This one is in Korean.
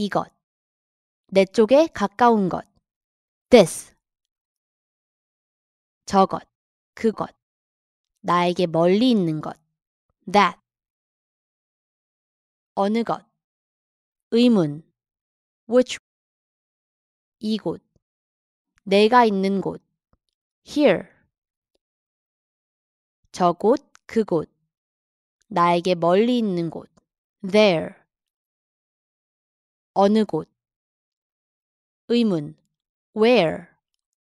이것. 내 쪽에 가까운 것. this. 저것. 그것. 나에게 멀리 있는 것. that. 어느 것. 의문. which. 이곳. 내가 있는 곳. here. 저곳, 그곳. 나에게 멀리 있는 곳. there. 어느 곳 의문 where